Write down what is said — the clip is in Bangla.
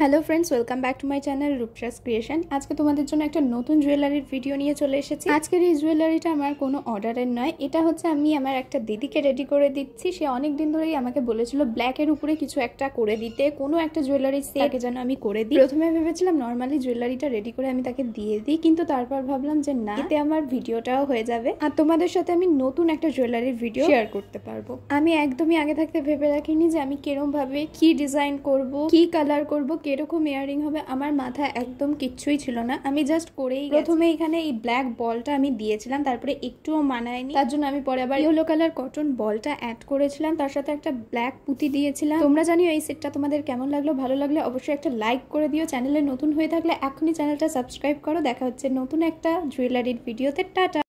hello friends welcome back to my channel রূপচাস ক্রিয়েশন আজকে তোমাদের জন্য একটা নতুন জুয়েলারির ভিডিও নিয়ে চলে এসেছি আজকের এই জুয়েলারিটা আমার কোনো অর্ডারের নয় এটা হচ্ছে আমি আমার একটা দিদিকে রেডি করে দিচ্ছি সে অনেক দিন ধরেই আমাকে বলেছিল ব্ল্যাকের উপরে কিছু একটা করে দিতে কোনো একটা জুয়েলারি সেটকে যেন আমি করে দিই প্রথমে ভেবেছিলাম নর্মালি জুয়েলারিটা রেডি করে আমি তাকে দিয়ে দিই কিন্তু তারপর ভাবলাম যে না এতে আমার ভিডিওটাও হয়ে যাবে আর তোমাদের সাথে আমি নতুন একটা জুয়েলারির ভিডিও শেয়ার করতে পারবো আমি একদমই আগে থাকতে ভেবে রাখিনি যে আমি কিরমভাবে কি ডিজাইন করব কি কালার করব কীরকম ইয়াররিং হবে আমার মাথা একদম কিচ্ছুই ছিল না আমি জাস্ট করেই প্রথমে এখানে এই ব্ল্যাক বলটা আমি দিয়েছিলাম তারপরে একটুও মানায়নি তার জন্য আমি পরে আবার ইয়েলো কালার কটন বলটা অ্যাড করেছিলাম তার সাথে একটা ব্ল্যাক পুঁতি দিয়েছিলাম তোমরা জানিও এই সেটটা তোমাদের কেমন লাগলো ভালো লাগলে অবশ্যই একটা লাইক করে দিও চ্যানেলে নতুন হয়ে থাকলে এখনই চ্যানেলটা সাবস্ক্রাইব করো দেখা হচ্ছে নতুন একটা জুয়েলারির ভিডিওতে টাটা